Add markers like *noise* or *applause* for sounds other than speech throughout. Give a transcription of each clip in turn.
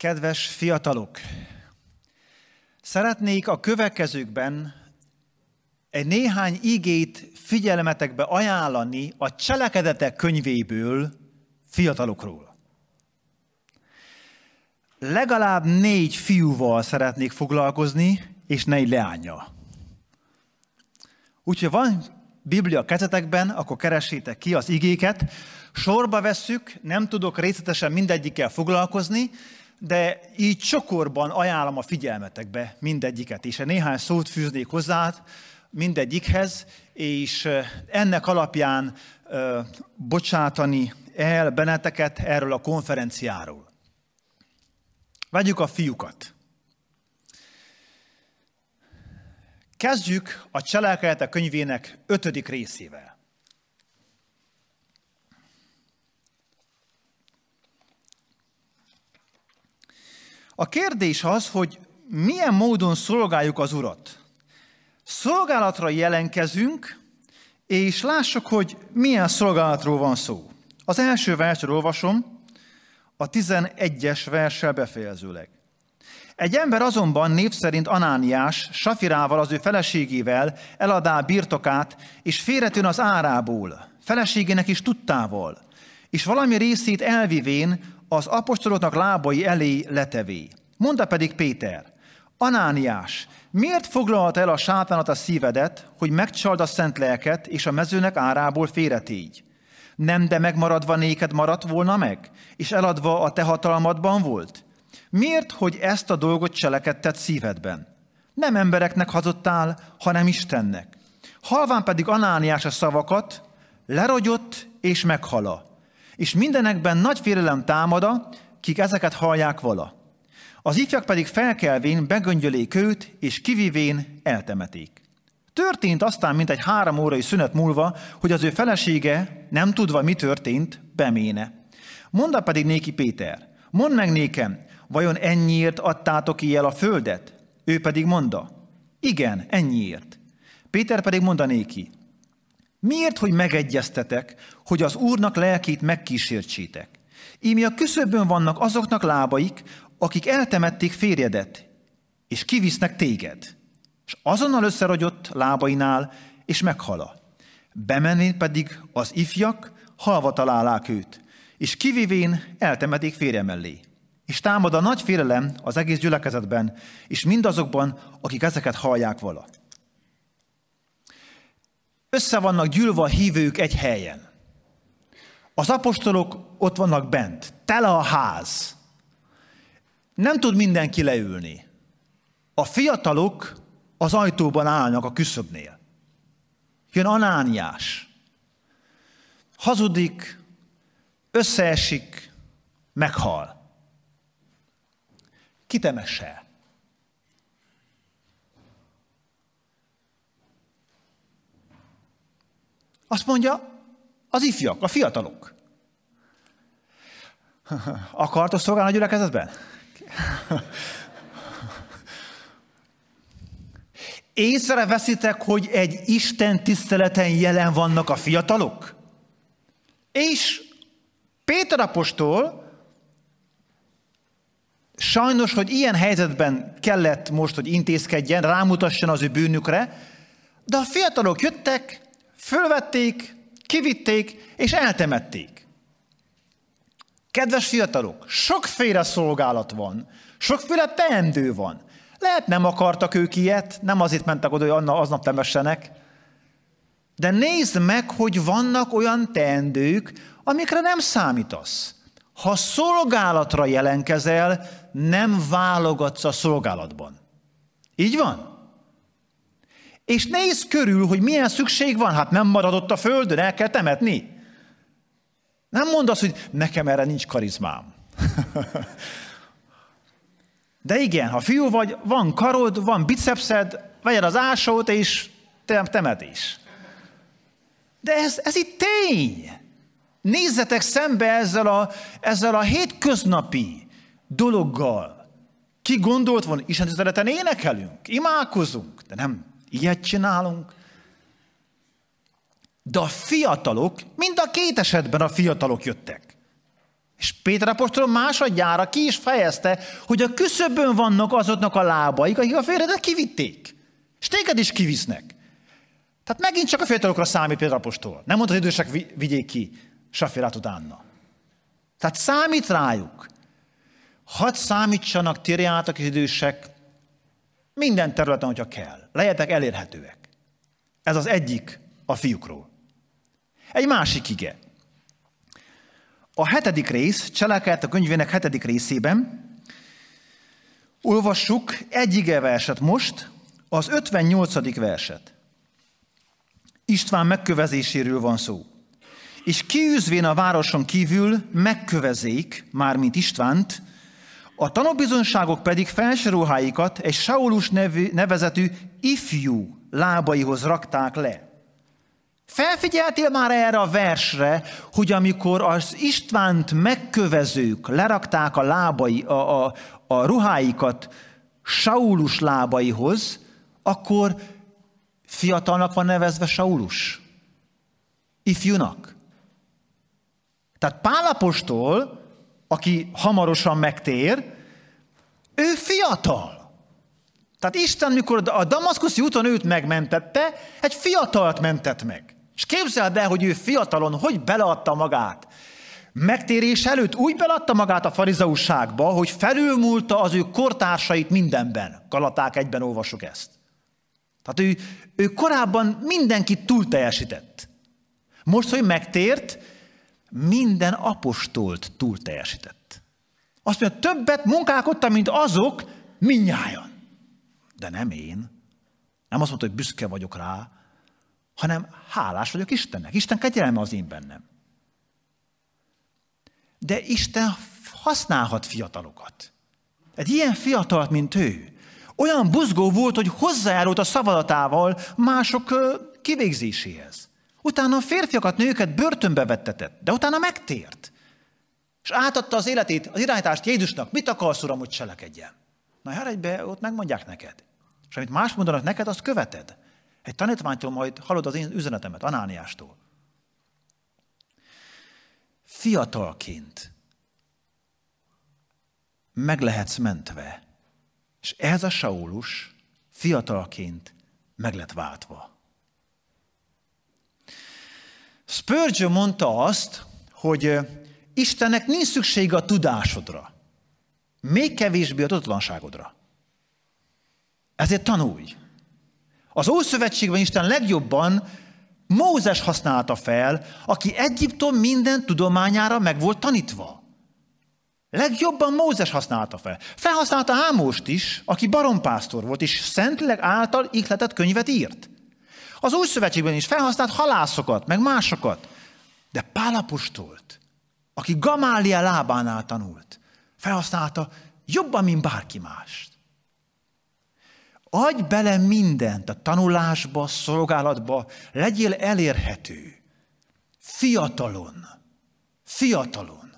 Kedves fiatalok! Szeretnék a következőkben egy néhány igét figyelmetekbe ajánlani a cselekedetek könyvéből fiatalokról. Legalább négy fiúval szeretnék foglalkozni, és négy leánya. Úgyhogy van Biblia kezetekben, akkor keresétek ki az igéket. Sorba vesszük, nem tudok részletesen mindegyikkel foglalkozni, de így csokorban ajánlom a figyelmetekbe mindegyiket, és néhány szót fűznék hozzá mindegyikhez, és ennek alapján ö, bocsátani el benneteket erről a konferenciáról. Vegyük a fiúkat. Kezdjük a Cselekedetek könyvének ötödik részével. A kérdés az, hogy milyen módon szolgáljuk az Urat. Szolgálatra jelenkezünk, és lássuk, hogy milyen szolgálatról van szó. Az első versről olvasom, a 11-es verssel befejezőleg. Egy ember azonban név szerint Anániás, Safirával, az ő feleségével eladá birtokát, és félretűn az árából, feleségének is tudtával, és valami részét elvivén az apostoloknak lábai elé letevé. Mondta pedig Péter, Anániás, miért foglalhat el a sátánat a szívedet, hogy megcsald a szent lelket, és a mezőnek árából félretégy? Nem de megmaradva néked maradt volna meg, és eladva a te hatalmadban volt? Miért, hogy ezt a dolgot cselekedted szívedben? Nem embereknek hazudtál, hanem Istennek. Halván pedig Anániás a szavakat, lerogyott és meghala és mindenekben nagy félelem támada, kik ezeket hallják vala. Az ifjak pedig felkelvén begöngyölék őt, és kivivén eltemeték. Történt aztán mint egy három órai szünet múlva, hogy az ő felesége, nem tudva mi történt, beméne. Monda pedig néki Péter, mondd meg nékem, vajon ennyiért adtátok el a földet? Ő pedig mondta, igen, ennyiért. Péter pedig néki. Miért, hogy megegyeztetek, hogy az Úrnak lelkét megkísértsétek? Ími a küszöbön vannak azoknak lábaik, akik eltemették férjedet, és kivisznek téged. És azonnal összeragyott lábainál, és meghala. Bemenni pedig az ifjak, halva találák őt, és kivivén eltemetik férje mellé. És támad a nagy félelem az egész gyülekezetben, és mindazokban, akik ezeket hallják vala. Össze vannak gyűlve a hívők egy helyen. Az apostolok ott vannak bent. Tele a ház. Nem tud mindenki leülni. A fiatalok az ajtóban állnak a küszöbnél. Jön Anániás. Hazudik, összeesik, meghal. Kitemesse. Azt mondja, az ifjak, a fiatalok. *laughs* Akartok szolgálni a gyülekezetben? *laughs* Észreveszitek, hogy egy Isten tiszteleten jelen vannak a fiatalok? És Péter apostol sajnos, hogy ilyen helyzetben kellett most, hogy intézkedjen, rámutasson az ő bűnükre, de a fiatalok jöttek, Fölvették, kivitték és eltemették. Kedves fiatalok, sokféle szolgálat van, sokféle teendő van. Lehet nem akartak ők ilyet, nem azért mentek oda, hogy Anna aznap temessenek, de nézd meg, hogy vannak olyan teendők, amikre nem számítasz. Ha szolgálatra jelenkezel, nem válogatsz a szolgálatban. Így van? És nézz körül, hogy milyen szükség van. Hát nem maradott a földön, el kell temetni. Nem mondd azt, hogy nekem erre nincs karizmám. *laughs* De igen, ha fiú vagy, van karod, van bicepszed, vegyed az ásót és temetés. De ez, ez itt tény. Nézzetek szembe ezzel a, ezzel a hétköznapi dologgal. Ki gondolt volna, Isten tiszteleten énekelünk, imádkozunk, de nem Ilyet csinálunk? De a fiatalok, mind a két esetben a fiatalok jöttek. És Péter apostol másodjára ki is fejezte, hogy a küszöbön vannak azoknak a lábaik, akik a férjedet kivitték. És téged is kivisznek. Tehát megint csak a fiatalokra számít Péter apostol. Nem mondta, hogy idősek vigyék ki Safirát utána. Tehát számít rájuk. Hadd számítsanak térjátok az idősek minden területen, hogyha kell legyetek elérhetőek. Ez az egyik a fiúkról. Egy másik ige. A hetedik rész, cselekedet a könyvének hetedik részében, olvassuk egy ige verset most, az 58. verset. István megkövezéséről van szó. És kiűzvén a városon kívül megkövezék, mármint Istvánt, a tanúbizonságok pedig felső ruháikat egy Saulus nevű, nevezetű ifjú lábaihoz rakták le. Felfigyeltél már erre a versre, hogy amikor az Istvánt megkövezők lerakták a lábai, a, a, a ruháikat Saulus lábaihoz, akkor fiatalnak van nevezve Saulus. Ifjúnak. Tehát Pálapostól aki hamarosan megtér, ő fiatal. Tehát Isten, mikor a damaszkuszi úton őt megmentette, egy fiatalt mentett meg. És képzeld el, hogy ő fiatalon hogy beleadta magát. Megtérés előtt úgy beleadta magát a farizeusságba, hogy felülmúlta az ő kortársait mindenben. Galaták egyben olvasok ezt. Tehát ő, ő korábban mindenkit túl teljesített. Most, hogy megtért, minden apostolt túl teljesített. Azt mondja, többet munkálkodtam, mint azok minnyájan. De nem én. Nem azt mondta, hogy büszke vagyok rá, hanem hálás vagyok Istennek. Isten kegyelme az én bennem. De Isten használhat fiatalokat. Egy ilyen fiatalat, mint ő. Olyan buzgó volt, hogy hozzájárult a szavazatával mások kivégzéséhez. Utána a férfiakat, nőket börtönbe vettetett, de utána megtért. És átadta az életét, az irányítást Jézusnak. Mit akarsz, Uram, hogy cselekedjen? Na, jár hát egybe, ott megmondják neked. És amit más mondanak neked, azt követed. Egy tanítványtól majd hallod az én üzenetemet, Anániástól. Fiatalként meg lehetsz mentve. És ez a Saulus fiatalként meg lett váltva. Spurgeon mondta azt, hogy Istennek nincs szüksége a tudásodra, még kevésbé a tudatlanságodra. Ezért tanulj. Az Ószövetségben Isten legjobban Mózes használta fel, aki Egyiptom minden tudományára meg volt tanítva. Legjobban Mózes használta fel. Felhasználta Ámost is, aki barompásztor volt, és szentleg által ihletett könyvet írt. Az új szövetségben is felhasznált halászokat, meg másokat. De Pálapostolt, aki Gamália lábánál tanult, felhasználta jobban, mint bárki mást. Adj bele mindent a tanulásba, szolgálatba, legyél elérhető. Fiatalon. Fiatalon.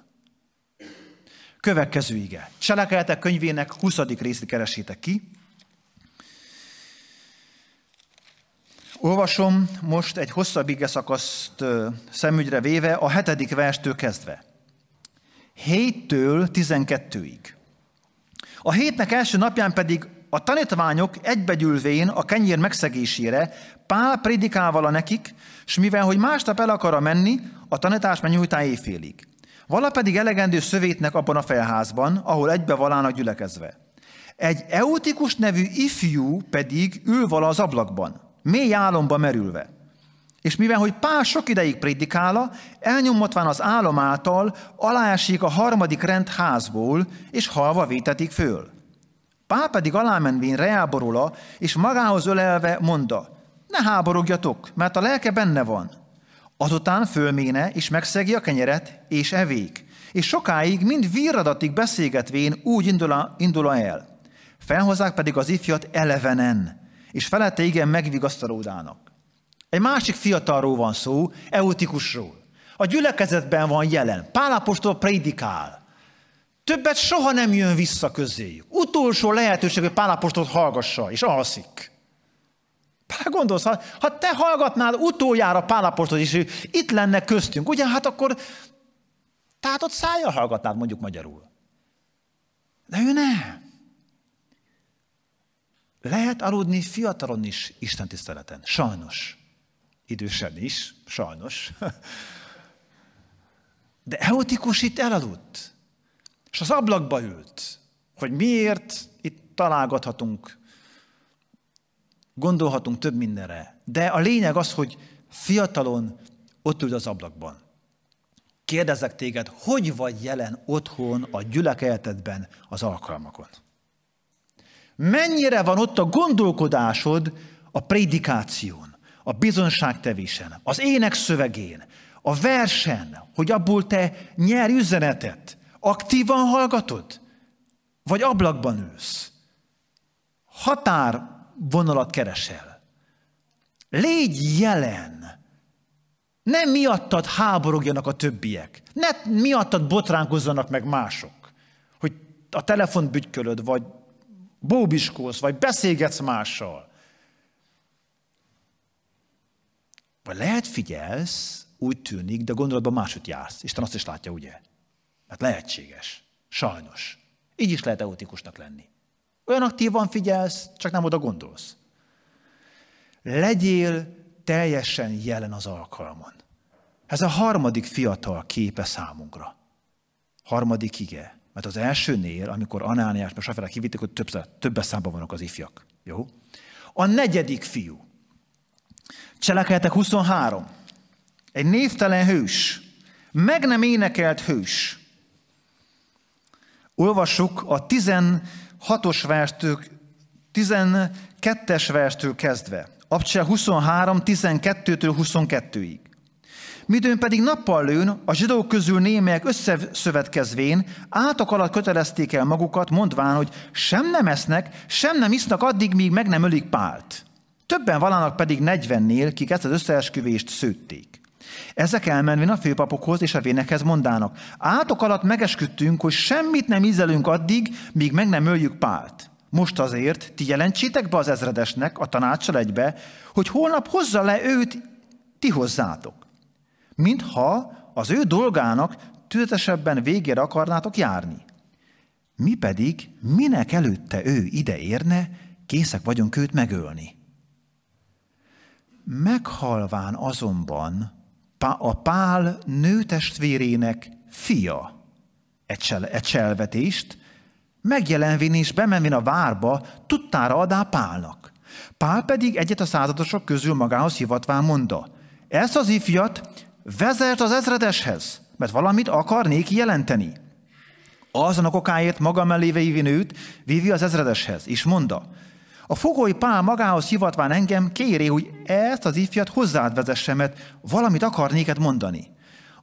Következő ige. Cselekedetek könyvének 20. részét keresitek ki. Olvasom most egy hosszabb ige szakaszt szemügyre véve, a hetedik verstől kezdve. Héttől tizenkettőig. A hétnek első napján pedig a tanítványok egybegyűlvén a kenyér megszegésére Pál prédikával a nekik, s mivel, hogy másnap el akar menni, a tanítás mennyi után éjfélig. Vala pedig elegendő szövétnek abban a felházban, ahol egybe valának gyülekezve. Egy eutikus nevű ifjú pedig ül vala az ablakban mély álomba merülve. És mivel, hogy Pál sok ideig prédikála, elnyomtatván az álom által, aláesik a harmadik rend házból, és halva vétetik föl. Pál pedig alámenvén reáborula, és magához ölelve mondta, ne háborogjatok, mert a lelke benne van. Azután fölméne, és megszegi a kenyeret, és evék. És sokáig, mind virradatig beszélgetvén úgy indul, indul el. Felhozzák pedig az ifjat elevenen, és felette igen megvigasztalódának. Egy másik fiatalról van szó, eutikusról. A gyülekezetben van jelen. Pálapostól prédikál. Többet soha nem jön vissza közéjük. Utolsó lehetőség, hogy Pálapostot hallgassa, és alszik. Pál gondolsz, ha, ha te hallgatnál utoljára Pálapostot, és ő itt lenne köztünk, ugye hát akkor tátott szájjal hallgatnád mondjuk magyarul. De ő nem. Lehet aludni fiatalon is Isten tiszteleten. Sajnos. Idősen is, sajnos. *laughs* De eotikus itt elaludt. És az ablakba ült, hogy miért itt találgathatunk, gondolhatunk több mindenre. De a lényeg az, hogy fiatalon ott ült az ablakban. Kérdezek téged, hogy vagy jelen otthon, a gyülekezetben az alkalmakon? Mennyire van ott a gondolkodásod a prédikáción, a bizonságtevésen, az ének szövegén, a versen, hogy abból te nyerj üzenetet, aktívan hallgatod, vagy ablakban ülsz. Határvonalat keresel. Légy jelen. Nem miattad háborogjanak a többiek. nem miattad botránkozzanak meg mások. Hogy a telefon bütykölöd, vagy bóbiskolsz, vagy beszélgetsz mással. Vagy lehet figyelsz, úgy tűnik, de gondolatban máshogy jársz. Isten azt is látja, ugye? Mert hát lehetséges. Sajnos. Így is lehet eutikusnak lenni. Olyan aktívan figyelsz, csak nem oda gondolsz. Legyél teljesen jelen az alkalmon. Ez a harmadik fiatal képe számunkra. Harmadik ige. Mert az elsőnél, amikor Anániás mert Safira kivitték, hogy több, többes számban vannak az ifjak. Jó? A negyedik fiú. Cselekedetek 23. Egy névtelen hős. Meg nem énekelt hős. Olvassuk a 16-os verstől, 12-es verstől kezdve. Abcsel 23, 12-től 22-ig. Midőn pedig nappal lőn, a zsidók közül némelyek összeszövetkezvén átok alatt kötelezték el magukat, mondván, hogy sem nem esznek, sem nem isznak addig, míg meg nem ölik Pált. Többen valának pedig negyvennél, kik ezt az összeesküvést szőtték. Ezek elmenvén a főpapokhoz és a vénekhez mondának, átok alatt megesküdtünk, hogy semmit nem ízelünk addig, míg meg nem öljük Pált. Most azért ti jelentsétek be az ezredesnek a tanácsal egybe, hogy holnap hozza le őt ti hozzátok mintha az ő dolgának tűzesebben végére akarnátok járni. Mi pedig, minek előtte ő ide érne, készek vagyunk őt megölni. Meghalván azonban a Pál nőtestvérének fia egy cselvetést, megjelenvén és bemenvén a várba, tudtára adá Pálnak. Pál pedig egyet a századosok közül magához hivatván mondta, ezt az ifjat vezet az ezredeshez, mert valamit akar néki jelenteni. Azonok okáért maga mellé vévi vívja vívi az ezredeshez, és mondta, a fogoly pál magához hivatván engem kéri, hogy ezt az ifjat hozzád vezessem, mert valamit akar néked mondani.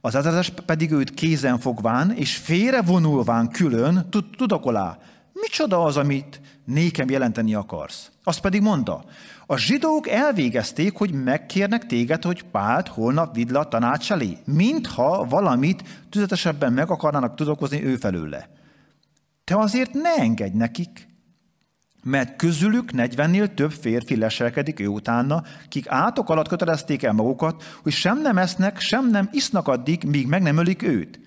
Az ezredes pedig őt kézen fogván és félre vonulván külön tud tudakolá. Micsoda az, amit nékem jelenteni akarsz? Azt pedig mondta, a zsidók elvégezték, hogy megkérnek téged, hogy Pált holnap vidd le a tanács elé, mintha valamit tüzetesebben meg akarnának tudokozni ő felőle. Te azért ne engedj nekik, mert közülük 40-nél több férfi leselkedik ő utána, kik átok alatt kötelezték el magukat, hogy sem nem esznek, sem nem isznak addig, míg meg nem ölik őt.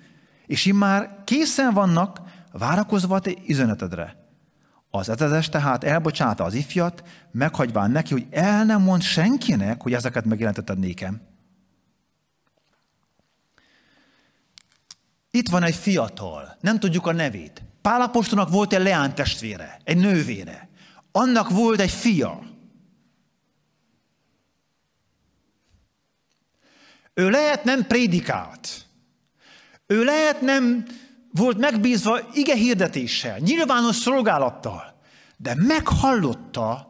És immár készen vannak, várakozva a te üzenetedre. Az ezezes tehát elbocsáta az ifjat, meghagyván neki, hogy el nem mond senkinek, hogy ezeket megjelentetted nékem. Itt van egy fiatal, nem tudjuk a nevét. Pálapostonak volt egy leán testvére, egy nővére. Annak volt egy fia. Ő lehet nem prédikált. Ő lehet nem volt megbízva ige hirdetéssel, nyilvános szolgálattal, de meghallotta,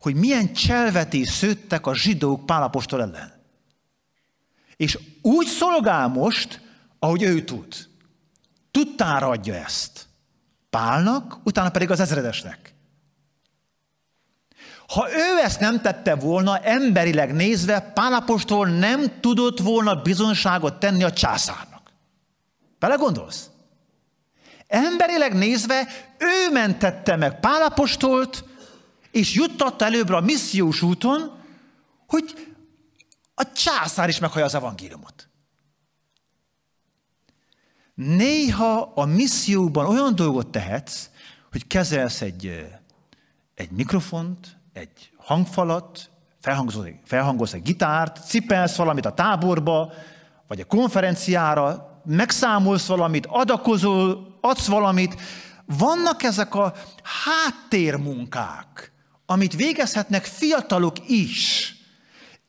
hogy milyen cselveté szőttek a zsidók pálapostól ellen. És úgy szolgál most, ahogy ő tud. Tudtára adja ezt. Pálnak, utána pedig az ezredesnek. Ha ő ezt nem tette volna, emberileg nézve, Pálapostól nem tudott volna bizonságot tenni a császárnak. Belegondolsz? Emberileg nézve ő mentette meg Pálapostolt, és juttatta előbbre a missziós úton, hogy a császár is meghallja az evangéliumot. Néha a misszióban olyan dolgot tehetsz, hogy kezelsz egy, egy mikrofont, egy hangfalat, felhangozol, felhangolsz egy gitárt, cipelsz valamit a táborba, vagy a konferenciára, megszámolsz valamit, adakozol adsz valamit. Vannak ezek a háttérmunkák, amit végezhetnek fiatalok is.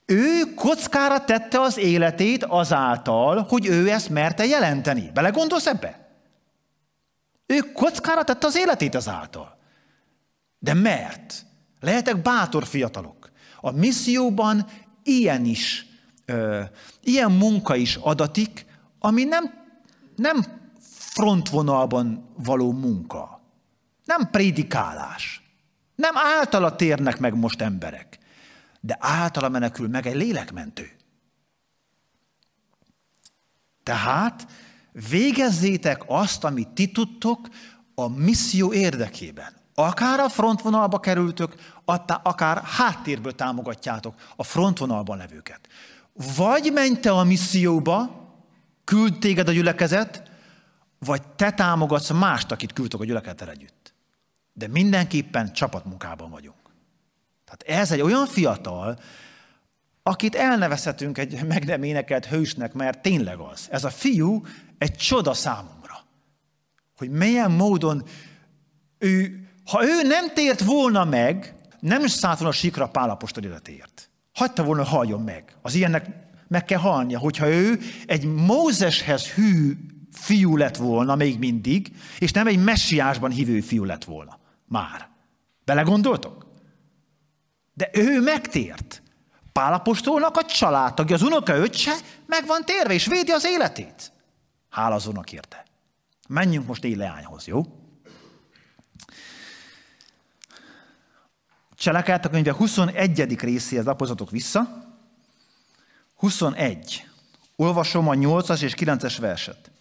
Ő kockára tette az életét azáltal, hogy ő ezt merte jelenteni. Belegondolsz ebbe? Ő kockára tette az életét azáltal. De mert? Lehetek bátor fiatalok. A misszióban ilyen is, ö, ilyen munka is adatik, ami nem, nem frontvonalban való munka. Nem prédikálás. Nem általa térnek meg most emberek, de általa menekül meg egy lélekmentő. Tehát végezzétek azt, amit ti tudtok a misszió érdekében. Akár a frontvonalba kerültök, akár háttérből támogatjátok a frontvonalban levőket. Vagy menj te a misszióba, küld téged a gyülekezet, vagy te támogatsz mást, akit küldtök a gyülekezettel együtt. De mindenképpen csapatmunkában vagyunk. Tehát ez egy olyan fiatal, akit elnevezhetünk egy meg nem énekelt hősnek, mert tényleg az. Ez a fiú egy csoda számomra. Hogy milyen módon ő, ha ő nem tért volna meg, nem is szállt volna sikra Pálapostól életéért. Hagyta volna, haljon meg. Az ilyennek meg kell halnia, hogyha ő egy Mózeshez hű fiú lett volna még mindig, és nem egy messiásban hívő fiú lett volna. Már. Belegondoltok? De ő megtért. Pálapostolnak a családtagja, az unoka öccse meg van térve, és védi az életét. Hála az unok érte. Menjünk most leányhoz, jó? Cselekedt a könyve 21. részéhez lapozatok vissza. 21. Olvasom a 8-as és 9-es verset.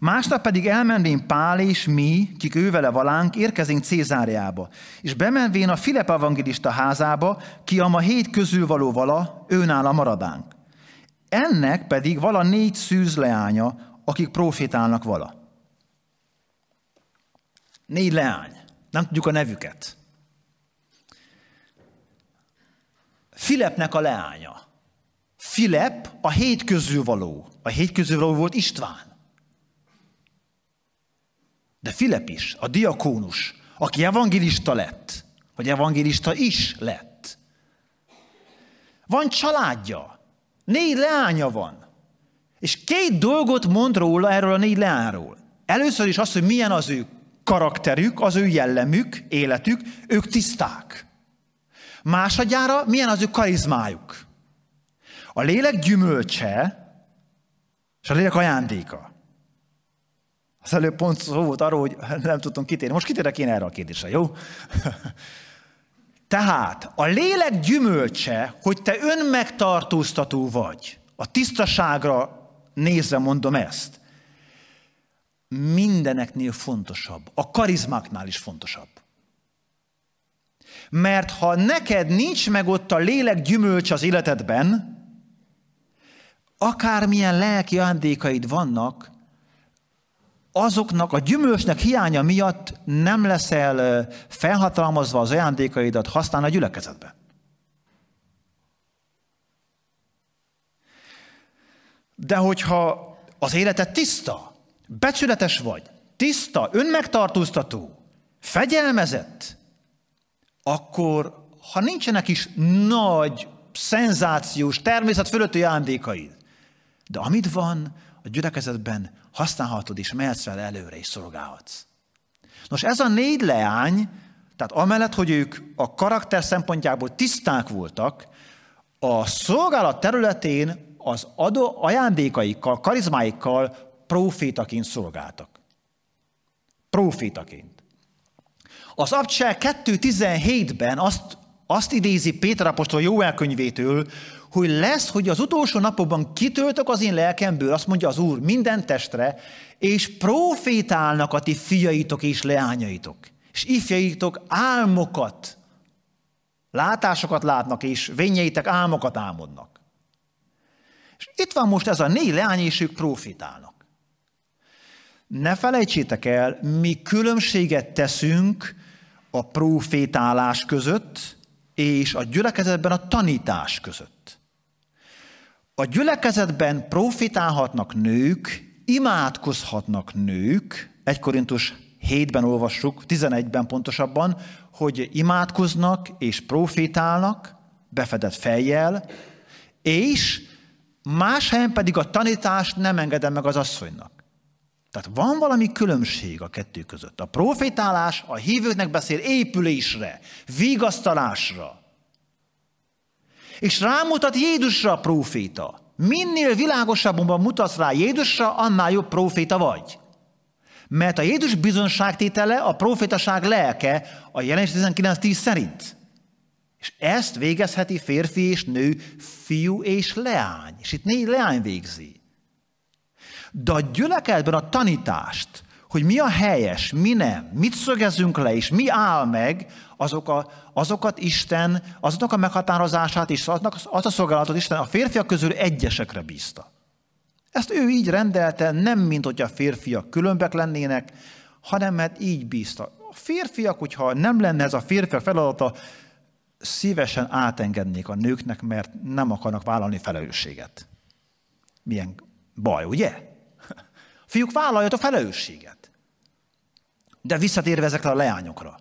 Másnap pedig elmenvén Pál és mi, kik ővele valánk, érkezünk Cézáriába, és bemenvén a Filip evangelista házába, ki a ma hét közül való vala, a maradánk. Ennek pedig vala négy szűz leánya, akik profitálnak vala. Négy leány. Nem tudjuk a nevüket. Filepnek a leánya. Filep a hét közül való. A hét közül való volt István. De Filip is, a diakónus, aki evangélista lett, vagy evangélista is lett. Van családja, négy leánya van. És két dolgot mond róla erről a négy leáról. Először is az, hogy milyen az ő karakterük, az ő jellemük, életük, ők tiszták. Másodjára milyen az ő karizmájuk. A lélek gyümölcse és a lélek ajándéka. Az előbb pont szó volt arról, hogy *laughs* nem tudtunk kitérni. Most kitérek én erre a kérdésre, jó? *laughs* Tehát a lélek gyümölcse, hogy te önmegtartóztató vagy. A tisztaságra nézve mondom ezt. Mindeneknél fontosabb. A karizmáknál is fontosabb. Mert ha neked nincs meg ott a lélek gyümölcs az életedben, akármilyen lelki ajándékaid vannak, azoknak a gyümölcsnek hiánya miatt nem leszel felhatalmazva az ajándékaidat használni a gyülekezetbe. De hogyha az életed tiszta, becsületes vagy, tiszta, önmegtartóztató, fegyelmezett, akkor ha nincsenek is nagy, szenzációs, természet fölötti ajándékaid, de amit van, a gyülekezetben használhatod, és mehetsz vele előre, és szolgálhatsz. Nos, ez a négy leány, tehát amellett, hogy ők a karakter szempontjából tiszták voltak, a szolgálat területén az adó ajándékaikkal, karizmáikkal profétaként szolgáltak. Profétaként. Az Abcsel 2.17-ben azt, azt idézi Péter apostol Jóel könyvétől, hogy lesz, hogy az utolsó napokban kitöltök az én lelkemből, azt mondja az Úr, minden testre, és profétálnak a ti fiaitok és leányaitok, és ifjaitok álmokat, látásokat látnak, és vényeitek álmokat álmodnak. És itt van most ez a négy leány, és ők profétálnak. Ne felejtsétek el, mi különbséget teszünk a profétálás között, és a gyülekezetben a tanítás között. A gyülekezetben profitálhatnak nők, imádkozhatnak nők, 1 Korintus 7-ben olvassuk, 11-ben pontosabban, hogy imádkoznak és profitálnak, befedett fejjel, és más helyen pedig a tanítást nem engedem meg az asszonynak. Tehát van valami különbség a kettő között. A profitálás a hívőknek beszél épülésre, vigasztalásra, és rámutat Jézusra a próféta. Minél világosabban mutatsz rá Jézusra, annál jobb próféta vagy. Mert a Jézus bizonságtétele a profétaság lelke a jelenés 19.10 szerint. És ezt végezheti férfi és nő, fiú és leány. És itt négy leány végzi. De a gyülekezetben a tanítást, hogy mi a helyes, mi nem, mit szögezünk le, és mi áll meg, azok a, azokat Isten, azoknak a meghatározását és azoknak az a szolgálatot Isten a férfiak közül egyesekre bízta. Ezt ő így rendelte, nem mint hogy a férfiak különbek lennének, hanem mert így bízta. A férfiak, hogyha nem lenne ez a férfiak feladata, szívesen átengednék a nőknek, mert nem akarnak vállalni felelősséget. Milyen baj, ugye? A *laughs* fiúk vállalja a felelősséget. De visszatérve ezekre a leányokra.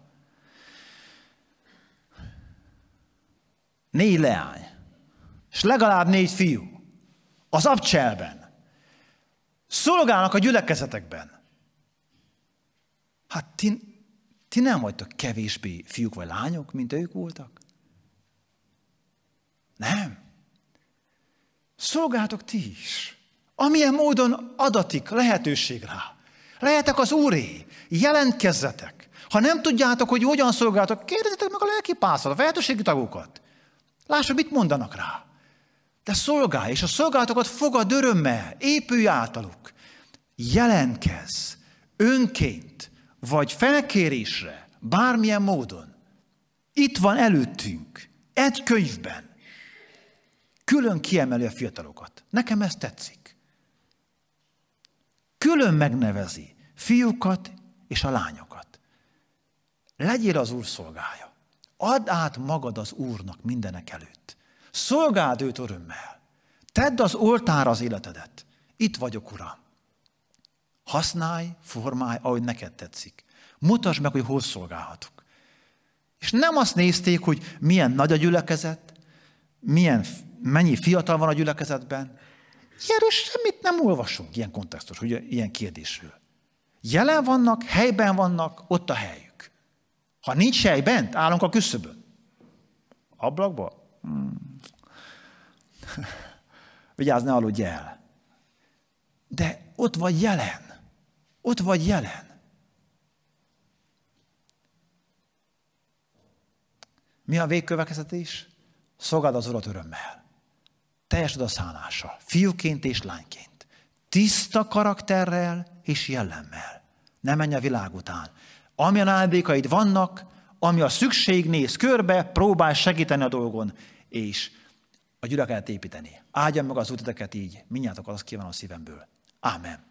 Négy leány. És legalább négy fiú. Az abcselben. Szolgálnak a gyülekezetekben. Hát ti, ti nem vagytok kevésbé fiúk vagy lányok, mint ők voltak? Nem. Szolgáltok ti is. Amilyen módon adatik lehetőség rá. Lehetek az Úré, jelentkezzetek. Ha nem tudjátok, hogy hogyan szolgáltok, kérdezzetek meg a pászat, a vehetőségi tagokat. Lássuk, mit mondanak rá. De szolgálj, és a szolgálatokat fogad örömmel, épülj általuk. Jelentkez önként, vagy felkérésre, bármilyen módon. Itt van előttünk, egy könyvben. Külön kiemeli a fiatalokat. Nekem ez tetszik. Külön megnevezi fiúkat és a lányokat. Legyél az Úr szolgája. Add át magad az Úrnak mindenek előtt. Szolgáld őt örömmel. Tedd az oltár az életedet. Itt vagyok, Uram. Használj, formálj, ahogy neked tetszik. Mutasd meg, hogy hol szolgálhatok. És nem azt nézték, hogy milyen nagy a gyülekezet, milyen, mennyi fiatal van a gyülekezetben, Ilyenről semmit nem olvasunk, ilyen kontextus, hogy ilyen kérdésről. Jelen vannak, helyben vannak, ott a helyük. Ha nincs hely bent, állunk a küszöbön. Ablakba? Hmm. *laughs* Vigyázz, ne aludj el. De ott vagy jelen. Ott vagy jelen. Mi a végkövekezetés? Szolgáld az urat örömmel teljes odaszállása, fiúként és lányként, tiszta karakterrel és jellemmel. Ne menj a világ után. Amilyen áldékaid vannak, ami a szükség néz körbe, próbál segíteni a dolgon, és a gyülekedet építeni. Áldjam meg az utateket így, minnyátok az kívánom a szívemből. Ámen.